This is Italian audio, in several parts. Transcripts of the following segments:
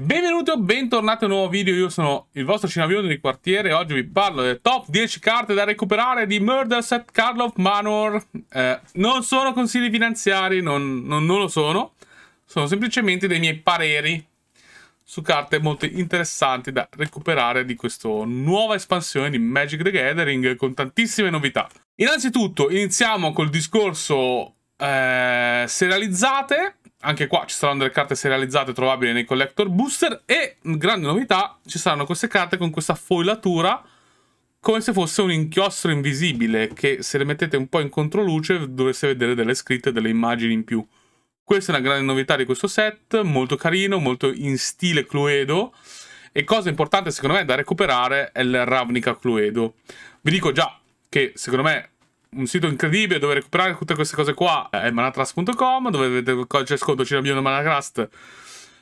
Benvenuti o bentornati a un nuovo video, io sono il vostro Cinavione di quartiere e oggi vi parlo delle top 10 carte da recuperare di Murders at Carl of Manor. Eh, non sono consigli finanziari, non, non, non, lo sono, sono semplicemente dei miei pareri su carte molto interessanti da recuperare di questa nuova espansione di Magic the Gathering con tantissime novità. Innanzitutto iniziamo col discorso eh, serializzate anche qua ci saranno delle carte serializzate trovabili nei collector booster e, grande novità, ci saranno queste carte con questa foilatura come se fosse un inchiostro invisibile che se le mettete un po' in controluce dovreste vedere delle scritte, e delle immagini in più. Questa è una grande novità di questo set, molto carino, molto in stile Cluedo e cosa importante secondo me da recuperare è il Ravnica Cluedo. Vi dico già che secondo me un sito incredibile dove recuperare tutte queste cose qua eh, è manatras.com, dove vedete il codice sconto Cinabino Manatrast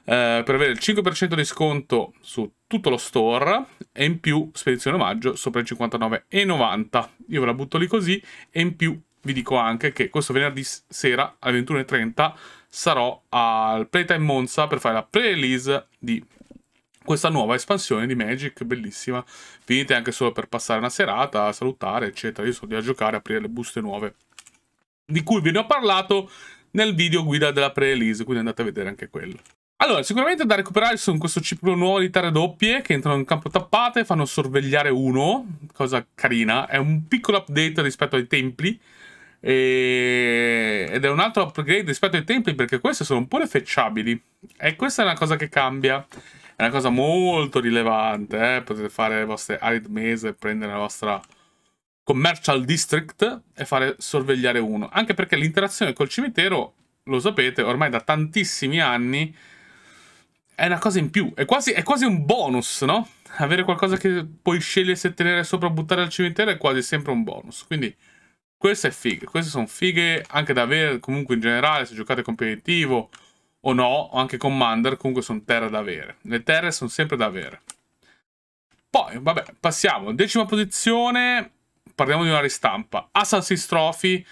eh, per avere il 5% di sconto su tutto lo store e in più spedizione omaggio sopra il 59,90. Io ve la butto lì così e in più vi dico anche che questo venerdì sera alle 21.30 sarò al Playtime Monza per fare la pre-release di questa nuova espansione di Magic, bellissima. Finite anche solo per passare una serata, salutare, eccetera. Io sono lì a giocare, aprire le buste nuove. Di cui ve ne ho parlato nel video guida della pre-release, quindi andate a vedere anche quello. Allora, sicuramente da recuperare sono questo ciclo nuovo di terre doppie che entrano in campo tappate, fanno sorvegliare uno, cosa carina. È un piccolo update rispetto ai templi. E... Ed è un altro upgrade rispetto ai templi perché queste sono pure fecciabili. E questa è una cosa che cambia. È una cosa molto rilevante, eh? potete fare le vostre arid mese, prendere la vostra commercial district e fare sorvegliare uno. Anche perché l'interazione col cimitero, lo sapete, ormai da tantissimi anni è una cosa in più. È quasi, è quasi un bonus, no? Avere qualcosa che puoi scegliere se tenere sopra o buttare al cimitero è quasi sempre un bonus. Quindi queste è fighe. Queste sono fighe anche da avere comunque in generale se giocate competitivo o no, anche Commander, comunque sono terre da avere. Le terre sono sempre da avere. Poi, vabbè, passiamo. Decima posizione, parliamo di una ristampa. Assassin's Trophy,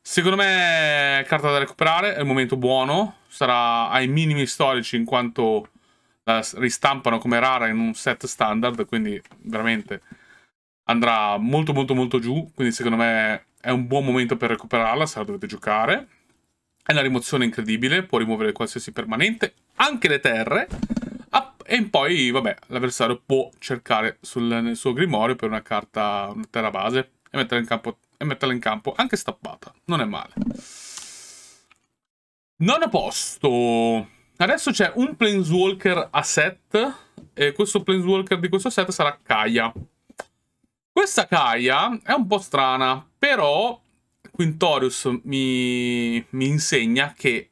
secondo me è carta da recuperare, è il momento buono. Sarà ai minimi storici in quanto la ristampano come rara in un set standard, quindi veramente andrà molto molto molto giù. Quindi secondo me è un buon momento per recuperarla se la dovete giocare. È una rimozione incredibile, può rimuovere qualsiasi permanente, anche le terre. Ah, e poi, vabbè, l'avversario può cercare sul, nel suo grimorio per una carta, una terra base, e metterla in campo, e metterla in campo anche stappata. Non è male. Non Nono posto. Adesso c'è un Planeswalker a set, e questo Planeswalker di questo set sarà Kaia. Questa Kaia è un po' strana, però Quintorius mi, mi insegna che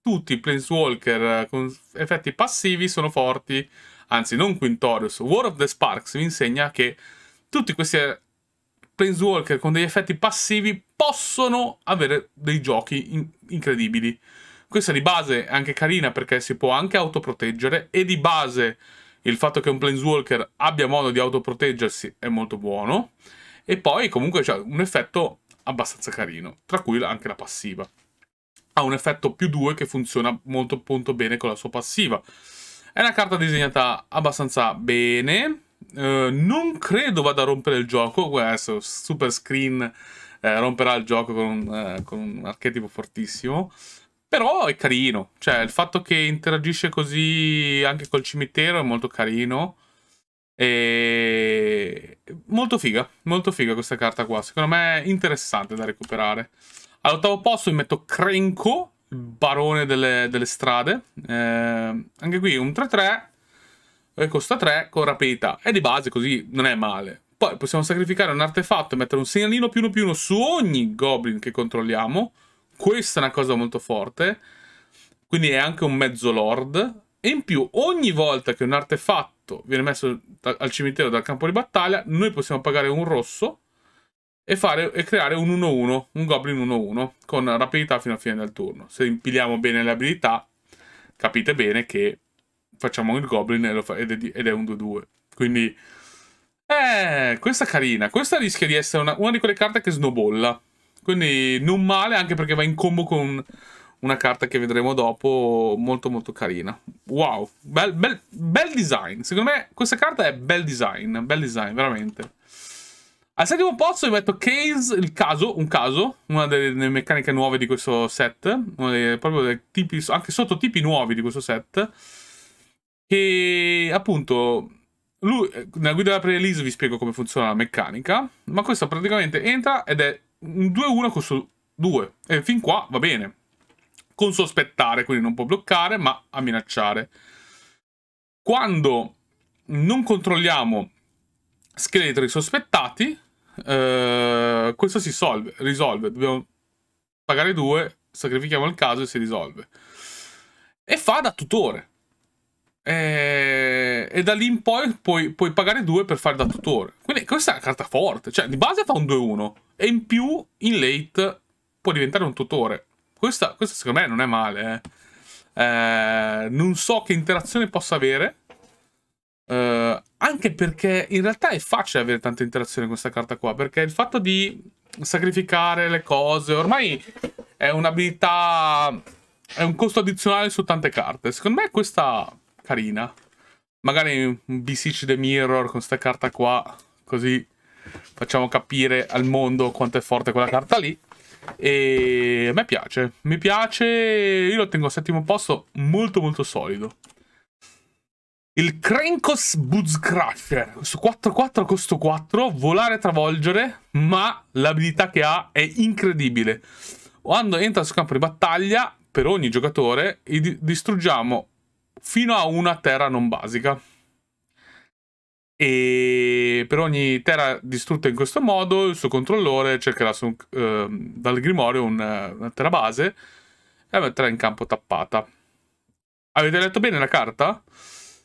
tutti i Planeswalker eh, con effetti passivi sono forti, anzi non Quintorius, War of the Sparks mi insegna che tutti questi eh, Planeswalker con degli effetti passivi possono avere dei giochi in incredibili. Questa di base è anche carina perché si può anche autoproteggere e di base il fatto che un Planeswalker abbia modo di autoproteggersi è molto buono. E poi comunque c'è un effetto abbastanza carino, tra cui anche la passiva. Ha un effetto più 2 che funziona molto, molto bene con la sua passiva. È una carta disegnata abbastanza bene, Uh, non credo vada a rompere il gioco. Questo super screen eh, romperà il gioco con un, eh, con un, archetipo fortissimo. Però è carino. Cioè, il fatto che interagisce così anche col cimitero è molto carino. E molto figa, molto figa questa carta qua. Secondo me è interessante da recuperare. All'ottavo posto mi metto Crenco, il barone delle, delle strade. Eh, anche qui un 3-3, e eh, costa 3 con rapidità. È di base così non è male. Poi possiamo sacrificare un artefatto e mettere un segnalino più uno più uno su ogni goblin che controlliamo. Questa è una cosa molto forte. Quindi è anche un mezzo lord. E in più, ogni volta che un artefatto fatto viene messo da, al cimitero dal campo di battaglia, noi possiamo pagare un rosso e, fare, e creare un 1-1, un Goblin 1-1 con rapidità fino alla fine del turno. Se impiliamo bene le abilità, capite bene che facciamo il Goblin ed è un 2-2. Quindi, eh, questa è carina. Questa rischia di essere una, una di quelle carte che snowbolla. Quindi non male anche perché va in combo con una carta che vedremo dopo, molto molto carina. Wow, bel, bel, bel design. Secondo me questa carta è bel design, bel design, veramente. Al settimo posto vi metto Case, il caso, un caso, una delle, delle meccaniche nuove di questo set, uno dei, proprio dei tipi, anche sottotipi nuovi di questo set, che appunto, lui, nella guida della pre-release vi spiego come funziona la meccanica, ma questo praticamente entra ed è un 2-1 contro 2, e fin qua va bene, con sospettare, quindi non può bloccare, ma a minacciare. Quando non controlliamo scheletri sospettati, eh, questo si solve, risolve. Dobbiamo pagare due, sacrifichiamo il caso e si risolve. E fa da tutore. E, e da lì in poi puoi, puoi pagare due per fare da tutore. Quindi questa è una carta forte. Cioè, di base fa un 2-1. E in più, in late, può diventare un tutore questa, questa secondo me non è male. Eh. Eh, non so che interazione possa avere. Eh, anche perché in realtà è facile avere tanta interazione con questa carta qua. Perché il fatto di sacrificare le cose ormai è un'abilità... È un costo addizionale su tante carte. Secondo me questa carina. Magari un BCC The Mirror con questa carta qua. Così facciamo capire al mondo quanto è forte quella carta lì. E a me piace, mi piace, io lo tengo al settimo posto molto molto solido. Il Krenkos Buzzcrusher, su 4-4 costo 4, volare travolgere, ma l'abilità che ha è incredibile. Quando entra sul campo di battaglia, per ogni giocatore, distruggiamo fino a una terra non basica e per ogni terra distrutta in questo modo il suo controllore cercherà su, eh, dal grimorio una, una terra base e la metterà in campo tappata. Avete letto bene la carta?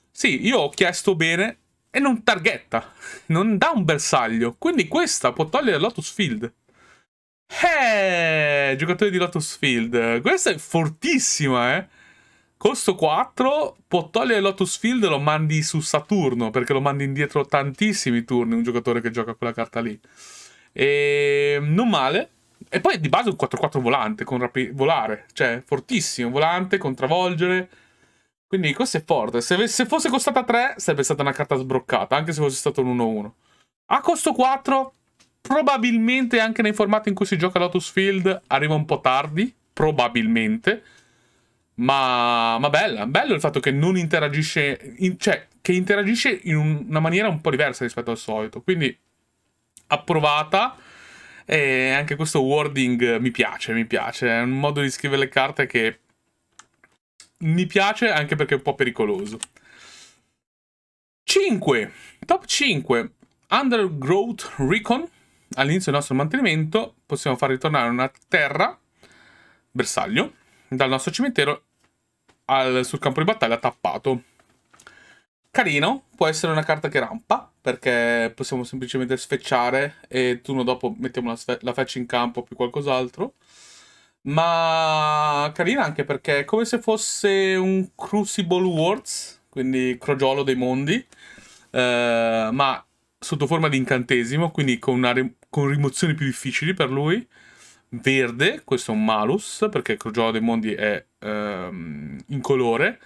Sì, io ho chiesto bene e non targhetta, non dà un bersaglio, quindi questa può togliere Lotus Field. Eh, giocatore di Lotus Field, questa è fortissima, eh. Costo 4, può togliere Lotus Field e lo mandi su Saturno, perché lo mandi indietro tantissimi turni un giocatore che gioca quella carta lì. E ehm, non male. E poi di base un 4-4 volante con volare, cioè fortissimo, volante contravolgere. Quindi questo è forte. Se, se fosse costata 3 sarebbe stata una carta sbroccata, anche se fosse stato un 1-1. A costo 4, probabilmente anche nei formati in cui si gioca Lotus Field arriva un po' tardi, probabilmente ma, ma bella, bello il fatto che non interagisce, in, cioè che interagisce in un, una maniera un po' diversa rispetto al solito. Quindi approvata. E anche questo wording mi piace, mi piace. È un modo di scrivere le carte che mi piace anche perché è un po' pericoloso. 5. Top 5. Undergrowth Recon. All'inizio del nostro mantenimento possiamo far ritornare una terra bersaglio dal nostro cimitero al, sul campo di battaglia tappato. Carino, può essere una carta che rampa, perché possiamo semplicemente sfecciare e turno dopo mettiamo la, la feccia in campo più qualcos'altro. Ma carina anche perché è come se fosse un Crucible Wars, quindi crogiolo dei mondi, eh, ma sotto forma di incantesimo, quindi con, una, con rimozioni più difficili per lui verde, questo è un malus perché Crogiolo dei Mondi è ehm, incolore,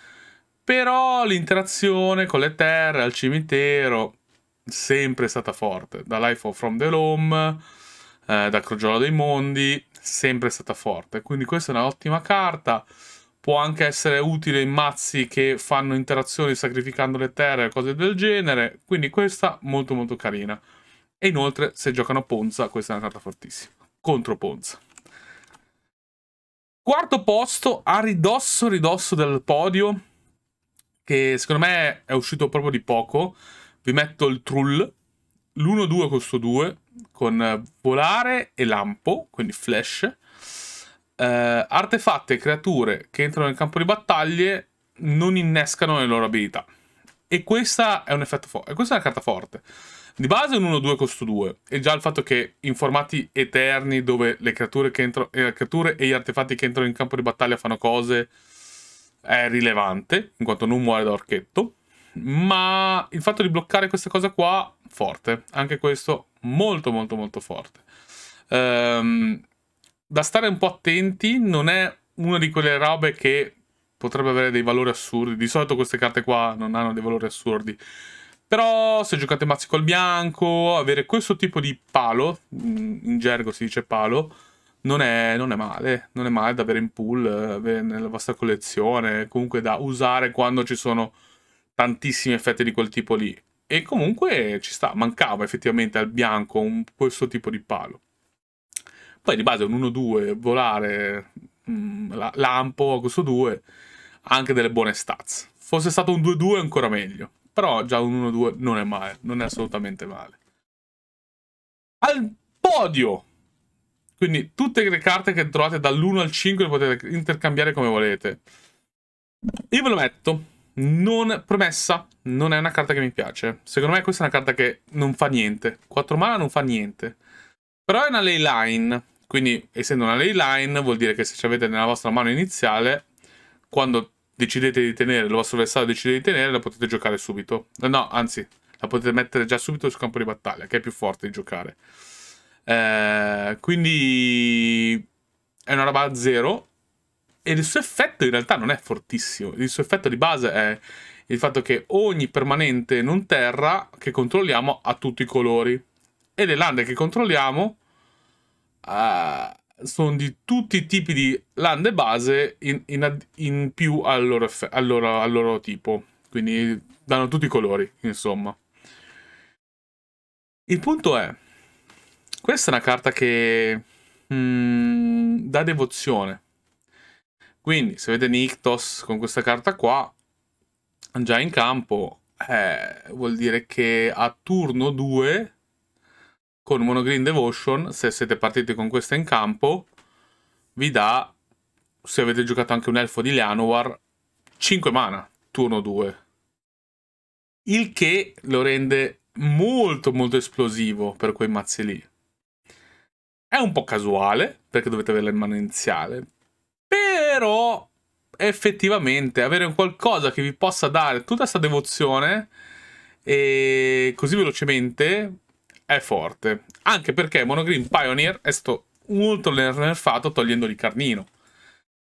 però l'interazione con le terre, al cimitero, sempre è stata forte, da Life of From the Home, eh, da Crogiolo dei Mondi, sempre è stata forte, quindi questa è un'ottima carta, può anche essere utile in mazzi che fanno interazioni sacrificando le terre, e cose del genere, quindi questa molto molto carina. E inoltre se giocano Ponza questa è una carta fortissima contro Ponza. Quarto posto a ridosso ridosso del podio, che secondo me è uscito proprio di poco. Vi metto il Trull, l'1-2 costo 2, con Volare e Lampo, quindi Flash. Uh, artefatti e creature che entrano nel campo di battaglie non innescano le loro abilità. E questa è un effetto forte. E questa è una carta forte. Di base è un 1-2 costo 2. E già il fatto che in formati eterni dove le creature, entro, eh, le creature, e gli artefatti che entrano in campo di battaglia fanno cose è rilevante, in quanto non muore da orchetto. Ma il fatto di bloccare questa cosa qua, forte. Anche questo molto molto molto forte. Ehm, da stare un po' attenti, non è una di quelle robe che potrebbe avere dei valori assurdi. Di solito queste carte qua non hanno dei valori assurdi. Però se giocate mazzi col bianco, avere questo tipo di palo, mm, in gergo si dice palo, non è, non è male. Non è male da avere in pool, avere eh, nella vostra collezione, comunque da usare quando ci sono tantissimi effetti di quel tipo lì. E comunque ci sta, mancava effettivamente al bianco un, questo tipo di palo. Poi di base un 1-2, volare, mh, mm, la, lampo, questo 2, anche delle buone stats. Fosse stato un 2-2 ancora meglio. Però già un 1-2 non è male, non è assolutamente male. Al podio! Quindi tutte le carte che trovate dall'1 al 5 le potete intercambiare come volete. Io ve lo metto. Non promessa, non è una carta che mi piace. Secondo me questa è una carta che non fa niente. 4 mana non fa niente. Però è una ley line. Quindi, essendo una ley line, vuol dire che se ci avete nella vostra mano iniziale, quando decidete di tenere, il vostro avversario decide di tenere, la potete giocare subito. No, anzi, la potete mettere già subito sul campo di battaglia, che è più forte di giocare. Eh, quindi è una roba a zero. E il suo effetto in realtà non è fortissimo. Il suo effetto di base è il fatto che ogni permanente non terra che controlliamo ha tutti i colori. E le lande che controlliamo uh, sono di tutti i tipi di lande base in, in, in più al loro, al, loro, al loro, tipo. Quindi danno tutti i colori, insomma. Il punto è, questa è una carta che mm, dà devozione. Quindi se avete Nictos con questa carta qua, già in campo, eh, vuol dire che a turno 2 con Monogreen Devotion, se siete partiti con questa in campo, vi dà, se avete giocato anche un elfo di Lianowar, 5 mana, turno 2. Il che lo rende molto molto esplosivo per quei mazzi lì. È un po' casuale, perché dovete averla in mano iniziale, però effettivamente avere qualcosa che vi possa dare tutta questa devozione e così velocemente è forte. Anche perché Monogreen Pioneer è stato molto nerfato togliendogli Carnino.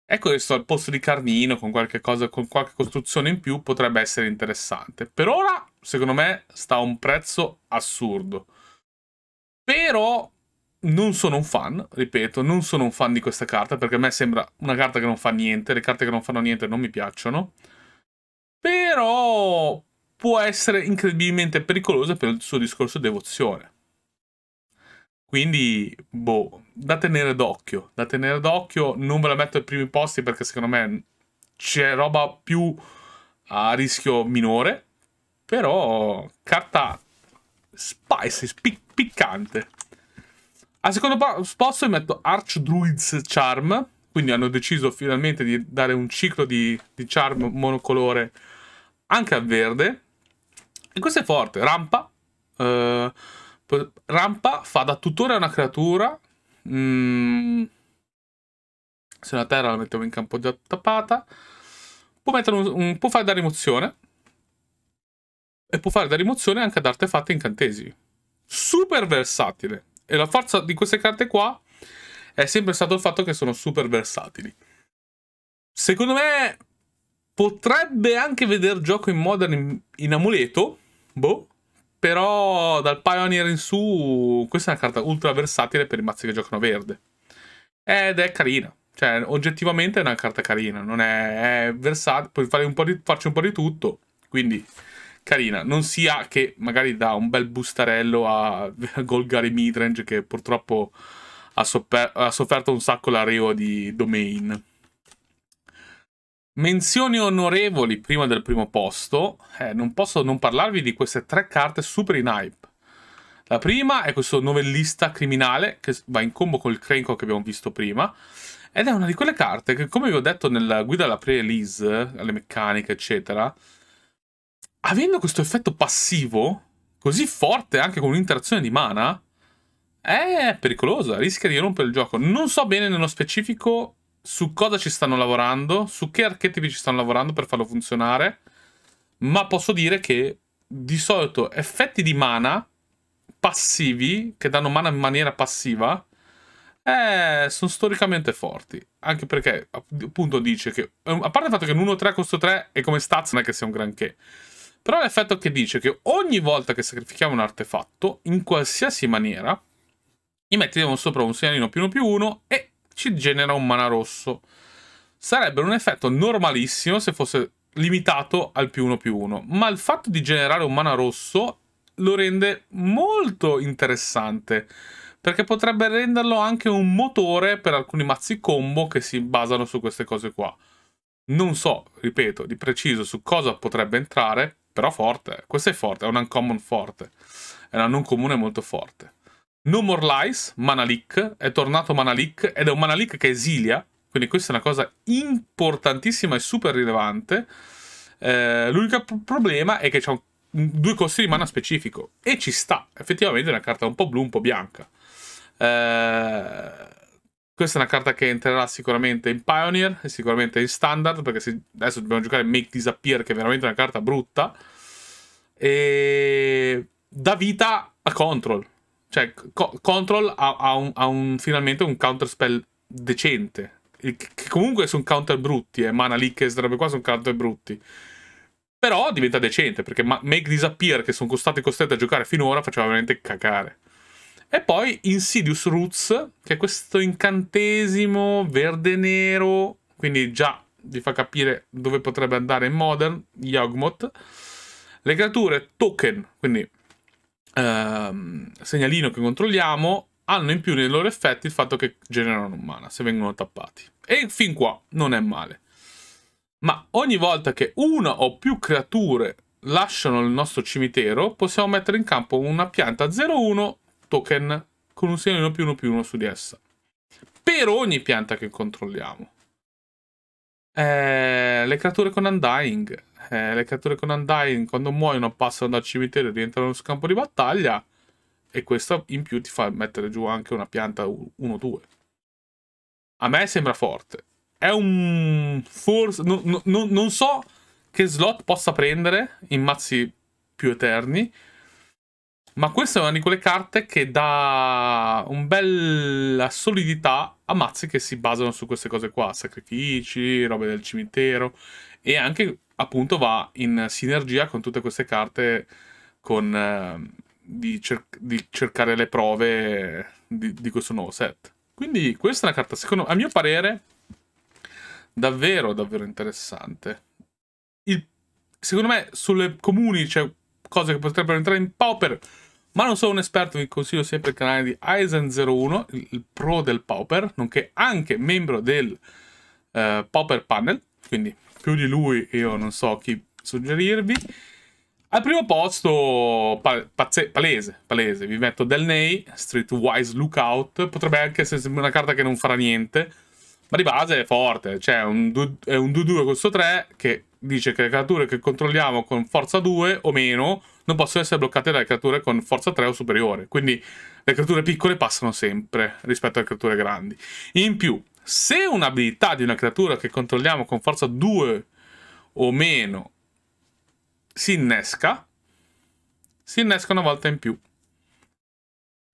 Ecco questo al posto di Carnino, con qualche, cosa, con qualche costruzione in più, potrebbe essere interessante. Per ora, secondo me, sta a un prezzo assurdo. Però non sono un fan, ripeto, non sono un fan di questa carta, perché a me sembra una carta che non fa niente, le carte che non fanno niente non mi piacciono. Però può essere incredibilmente pericolosa per il suo discorso devozione. Quindi, boh, da tenere d'occhio, da tenere d'occhio, non ve la metto ai primi posti perché secondo me c'è roba più a rischio minore, però carta spicy, spic- piccante. Al secondo posto metto Archdruids Charm, quindi hanno deciso finalmente di dare un ciclo di, di charm monocolore anche al verde, e questo è forte. Rampa. Eh, rampa fa da tutore a una creatura. Mm. Se una terra la mettiamo in campo già tappata. Può, un, un, può fare da rimozione. E può fare da rimozione anche ad artefatti e incantesimi. Super versatile. E la forza di queste carte qua è sempre stato il fatto che sono super versatili. Secondo me Potrebbe anche veder gioco in Modern in, in amuleto, boh, però dal Pioneer in su questa è una carta ultra versatile per i mazzi che giocano verde. Ed è carina, cioè oggettivamente è una carta carina, non è, è versatile, puoi fare un po di, farci un po' di tutto, quindi carina. Non sia che magari dà un bel bustarello a, a Golgari Midrange che purtroppo ha, ha sofferto un sacco l'arrivo di Domain. Menzioni onorevoli prima del primo posto, eh, non posso non parlarvi di queste tre carte super in hype. La prima è questo novellista criminale che va in combo col Crenco che abbiamo visto prima. Ed è una di quelle carte che, come vi ho detto nella guida alla pre-release, alle meccaniche, eccetera, avendo questo effetto passivo, così forte anche con un'interazione di mana, è pericolosa, rischia di rompere il gioco. Non so bene nello specifico su cosa ci stanno lavorando, su che archetipi ci stanno lavorando per farlo funzionare, ma posso dire che di solito effetti di mana passivi, che danno mana in maniera passiva, eh, sono storicamente forti. Anche perché, appunto, dice che. Eh, a parte il fatto che un 1-3 costo 3 è come stats non è che sia un granché. Però l'effetto che dice che ogni volta che sacrifichiamo un artefatto, in qualsiasi maniera, gli mettiamo sopra un segnalino più 1 più 1 e ci genera un mana rosso. Sarebbe un effetto normalissimo se fosse limitato al più 1 più 1, ma il fatto di generare un mana rosso lo rende molto interessante, perché potrebbe renderlo anche un motore per alcuni mazzi combo che si basano su queste cose qua. Non so, ripeto, di preciso su cosa potrebbe entrare, però forte. Questo è forte, è un uncommon forte. È una non comune molto forte. No More Lies, Manalik, è tornato Manalik ed è un Manalik che esilia, quindi questa è una cosa importantissima e super rilevante. Eh, l'unico problema è che c'è due costi di mana specifico e ci sta, effettivamente è una carta un po' blu, un po' bianca. Eh, questa è una carta che entrerà sicuramente in Pioneer e sicuramente in Standard, perché se, adesso dobbiamo giocare Make Disappear, che è veramente una carta brutta. E da vita a Control, cioè, co- Control ha, ha, un, ha un, finalmente un counterspell decente. Che comunque sono counter brutti, eh. Mana Leak e robe qua sono counter brutti. Però diventa decente, perché ma- Make Disappear, che sono stati costretti a giocare finora, faceva veramente cacare. E poi Insidious Roots, che è questo incantesimo verde-nero, quindi già vi fa capire dove potrebbe andare in Modern, Yogmoth. Le creature token, quindi Ehm, segnalino che controlliamo hanno in più nei loro effetti il fatto che generano mana se vengono tappati. E fin qua non è male. Ma ogni volta che una o più creature lasciano il nostro cimitero, possiamo mettere in campo una pianta 0-1 token con un segnalino più 1 più 1 su di essa. Per ogni pianta che controlliamo. Eh, le creature con Undying eh, le creature con undying quando muoiono passano dal cimitero e rientrano sul campo di battaglia e questa in più ti fa mettere giù anche una pianta 1-2. A me sembra forte. È un... forse... No, no, no, non so che slot possa prendere in mazzi più eterni, ma questa è una di quelle carte che dà un bella solidità a mazzi che si basano su queste cose qua, sacrifici, robe del cimitero e anche appunto va in sinergia con tutte queste carte con, eh, di, cer di, cercare le prove di, di, questo nuovo set. Quindi questa è una carta, secondo, a mio parere, davvero, davvero interessante. Il, secondo me sulle comuni c'è cose che potrebbero entrare in Pauper, ma non sono un esperto, vi consiglio sempre il canale di Aizen01, il, il pro del Pauper, nonché anche membro del eh, Pauper Panel, quindi più di lui io non so chi suggerirvi. Al primo posto, pal palese, palese, vi metto Del Ney, Streetwise Lookout, potrebbe anche essere una carta che non farà niente, ma di base è forte, cioè è un 2-2 questo 3 che dice che le creature che controlliamo con forza 2 o meno non possono essere bloccate dalle creature con forza 3 o superiore, quindi le creature piccole passano sempre rispetto alle creature grandi. In più, se un'abilità di una creatura che controlliamo con forza 2 o meno si innesca, si innesca una volta in più.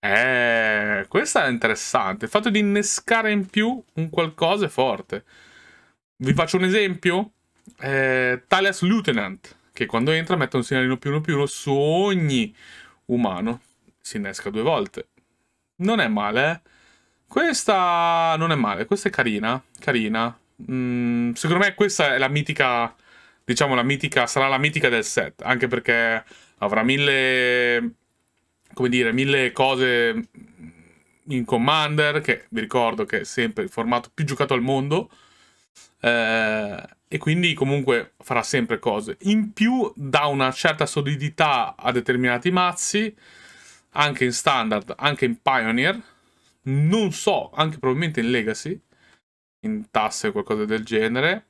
Eh, questa è interessante. Il fatto di innescare in più un qualcosa è forte. Vi faccio un esempio. Eh, Talias Lieutenant, che quando entra mette un segnalino più uno più uno su ogni umano. Si innesca due volte. Non è male, eh? Questa non è male, questa è carina, carina. Mm, secondo me questa è la mitica, diciamo la mitica, sarà la mitica del set, anche perché avrà mille, come dire, mille cose in Commander, che vi ricordo che è sempre il formato più giocato al mondo, eh, e quindi comunque farà sempre cose. In più dà una certa solidità a determinati mazzi, anche in standard, anche in Pioneer, non so, anche probabilmente in Legacy, in tasse o qualcosa del genere.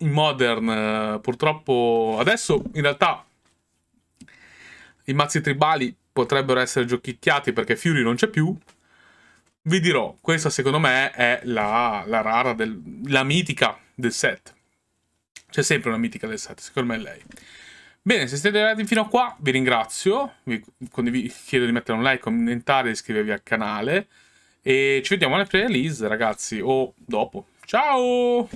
In Modern, eh, purtroppo, adesso in realtà i mazzi tribali potrebbero essere giochicchiati perché Fury non c'è più. Vi dirò, questa secondo me è la, la rara, del, la mitica del set. C'è sempre una mitica del set, secondo me è lei. Bene, se siete arrivati fino a qua, vi ringrazio. Vi, vi chiedo di mettere un like, commentare, iscrivervi al canale. E ci vediamo alle pre-release, ragazzi, o dopo. Ciao!